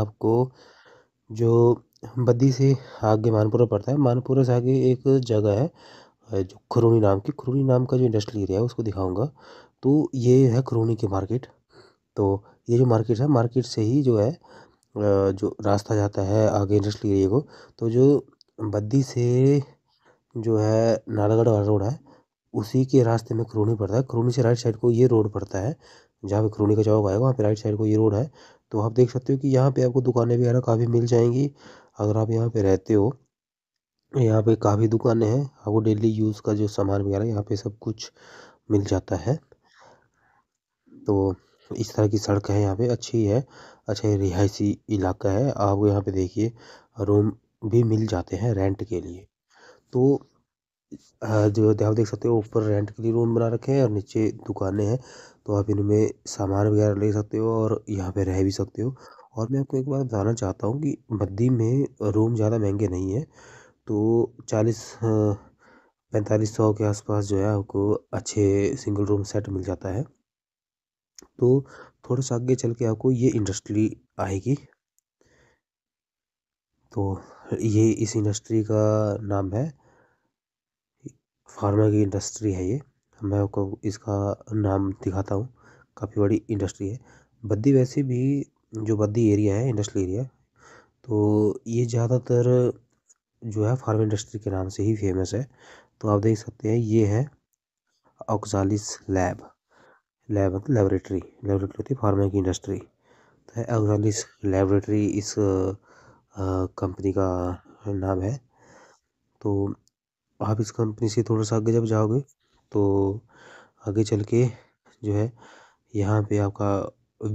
आपको जो बद्दी से आगे मानपुरा पड़ता है मानपुरा से आगे एक जगह है जो खरूनी नाम की खरूनी नाम का जो इंडस्ट्रियल एरिया है उसको दिखाऊंगा तो ये है खरूनी की मार्केट तो ये जो मार्केट है मार्केट से ही जो है जो रास्ता जाता है आगे इंडस्ट्रियल एरिया को तो जो बद्दी से जो है नालागढ़ वाला रोड है उसी के रास्ते में खरूनी पड़ता है क्रोनी से राइट साइड को ये रोड पड़ता है जहाँ पे खरूनी का चौक आएगा वहाँ पे राइट साइड को ये रोड है तो आप देख सकते हो कि यहाँ पे आपको दुकानें वगैरह काफ़ी मिल जाएंगी अगर आप यहाँ पे रहते हो यहाँ पे काफ़ी दुकानें हैं आपको डेली यूज़ का जो सामान वगैरह यहाँ पे सब कुछ मिल जाता है तो इस तरह की सड़क है यहाँ पे अच्छी है अच्छा रिहायशी इलाका है आप यहाँ पे देखिए रूम भी मिल जाते हैं रेंट के लिए तो जो आप देख सकते हो ऊपर रेंट के लिए रूम बना रखे हैं और नीचे दुकानें हैं तो आप इनमें सामान वगैरह ले सकते हो और यहाँ पे रह भी सकते हो और मैं आपको एक बात बताना चाहता हूँ कि बद्दी में रूम ज़्यादा महंगे नहीं है तो चालीस पैंतालीस सौ के आसपास जो है आपको अच्छे सिंगल रूम सेट मिल जाता है तो थोड़ा सा आगे चल के आपको ये इंडस्ट्री आएगी तो ये इस इंडस्ट्री का नाम है फार्मा की इंडस्ट्री है ये मैं आपको इसका नाम दिखाता हूँ काफ़ी बड़ी इंडस्ट्री है बद्दी वैसे भी जो बद्दी एरिया है इंडस्ट्रियल एरिया तो ये ज़्यादातर जो है फार्म इंडस्ट्री के नाम से ही फेमस है तो आप देख सकते हैं ये है ऑक्सालिस लैब लैब लेबोरेटरी मतलब लेबोरेटरी होती है फार्मा की इंडस्ट्री तो है ऑक्सालिस लेबोरेटरी इस कंपनी का नाम है तो आप इस कंपनी से थोड़ा सा आगे जब जाओगे तो आगे चल के जो है यहाँ पे आपका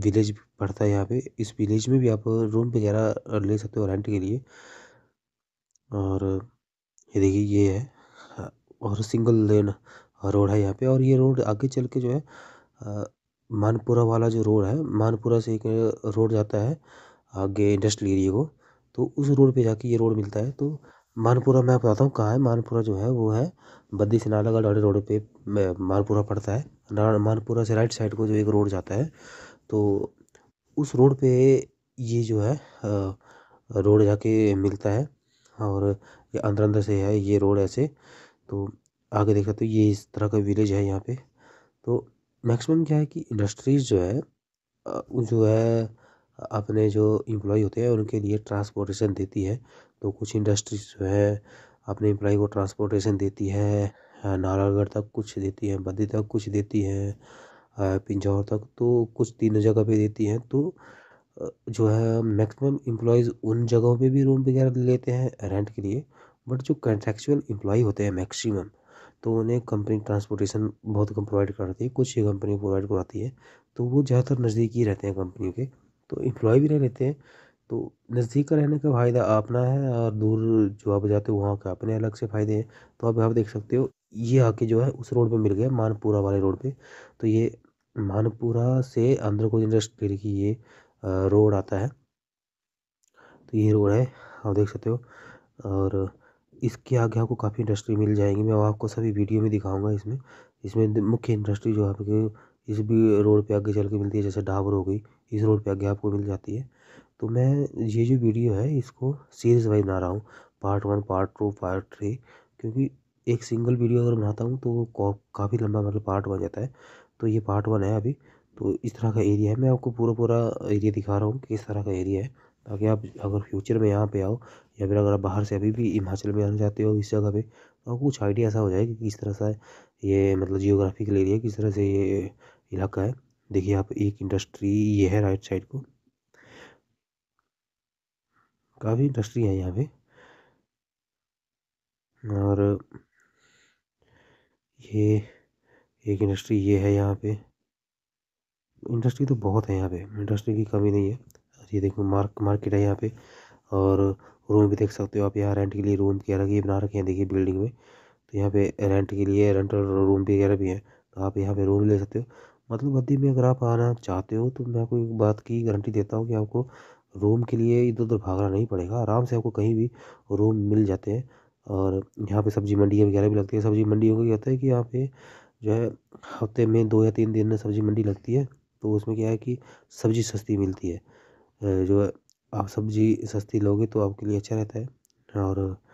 विलेज पड़ता है यहाँ पे इस विलेज में भी आप रूम वगैरह ले सकते हो रेंट के लिए और ये देखिए ये है और सिंगल लेन रोड है यहाँ पे और ये रोड आगे चल के जो है मानपुरा वाला जो रोड है मानपुरा से एक रोड जाता है आगे इंडस्ट्रियल एरिए को तो उस रोड पे जाके ये रोड मिलता है तो मानपुरा मैं बताता हूँ कहाँ है मानपुरा जो है वो है बद्दी से नालागढ़ वाले रोड पे मानपुरा पड़ता है मानपुरा से राइट साइड को जो एक रोड जाता है तो उस रोड पे ये जो है रोड जाके मिलता है और ये अंदर अंदर से है ये रोड ऐसे तो आगे देखा तो ये इस तरह का विलेज है यहाँ पे तो मैक्सिमम क्या है कि इंडस्ट्रीज़ जो है जो है अपने जो एम्प्लॉय होते हैं उनके लिए ट्रांसपोर्टेशन देती है तो कुछ इंडस्ट्रीज जो है अपने एम्प्लॉय को ट्रांसपोर्टेशन देती है नालागढ़ तक कुछ देती है बद्दी तक कुछ देती है पिंजौर तक तो कुछ तीनों जगह पे देती हैं तो जो है मैक्सिमम एम्प्लॉयज़ उन जगहों पे भी रूम वगैरह लेते हैं रेंट के लिए बट जो कंट्रेक्चुअल एम्प्लॉय होते हैं मैक्सिमम तो उन्हें कंपनी ट्रांसपोर्टेशन बहुत कम प्रोवाइड कराती है कुछ ही कंपनी प्रोवाइड कराती है तो वो ज़्यादातर नज़दीकी रहते हैं कंपनी के तो एम्प्लॉय भी रह लेते हैं तो नज़दीक रहने का फ़ायदा अपना है और दूर जो आप जाते हो वहाँ के अपने अलग से फ़ायदे हैं तो अब आप देख सकते हो ये आके जो है उस रोड पे मिल गया मानपुरा वाले रोड पे तो ये मानपुरा से आंध्र को इंडस्ट्री की ये रोड आता है तो ये रोड है आप देख सकते हो और इसके आगे आपको काफ़ी इंडस्ट्री मिल जाएगी मैं आपको सभी वीडियो में दिखाऊंगा इसमें इसमें मुख्य इंडस्ट्री जो आपके इस भी रोड पे आगे चल के मिलती है जैसे डाबर हो गई इस रोड पे आगे आपको मिल जाती है तो मैं ये जो वीडियो है इसको सीरीज वाइज बना रहा हूँ part one part two part three क्योंकि एक सिंगल वीडियो अगर बनाता हूँ तो काफ़ी लंबा मतलब पार्ट बन जाता है तो ये पार्ट वन है अभी तो इस तरह का एरिया है मैं आपको पूरा पूरा एरिया दिखा रहा हूँ कि इस तरह का एरिया है ताकि आप अगर फ्यूचर में यहाँ पे आओ या फिर अगर आप बाहर से अभी भी हिमाचल में आना चाहते हो इस जगह पे तो आपको कुछ आइडिया ऐसा हो जाए कि किस तरह सा ये मतलब जियोग्राफिकल एरिया किस तरह से ये इलाका है देखिए आप एक इंडस्ट्री ये है राइट साइड को काफ़ी इंडस्ट्री है यहाँ पे और ये एक इंडस्ट्री ये है यहाँ पे इंडस्ट्री तो बहुत है यहाँ पे इंडस्ट्री की कमी नहीं है ये देखो मार्क मार्केट है यहाँ पे और रूम भी देख सकते हो आप यहाँ रेंट के लिए रूम के अलग ही बना रखे हैं देखिए बिल्डिंग में तो यहाँ पे रेंट के लिए रेंटल रूम भी वगैरह भी हैं तो आप यहाँ पे रूम ले सकते हो मतलब बद्दी में अगर आप आना चाहते हो तो मैं आपको एक बात की गारंटी देता हूँ कि आपको रूम के लिए इधर उधर भागना नहीं पड़ेगा आराम से आपको कहीं भी रूम मिल जाते हैं और यहाँ पे सब्जी मंडी वगैरह भी लगती है सब्जी मंडियों का कहता है कि यहाँ पे जो है हफ्ते में दो या तीन दिन सब्जी मंडी लगती है तो उसमें क्या है कि सब्ज़ी सस्ती मिलती है जो है आप सब्ज़ी सस्ती लोगे तो आपके लिए अच्छा रहता है और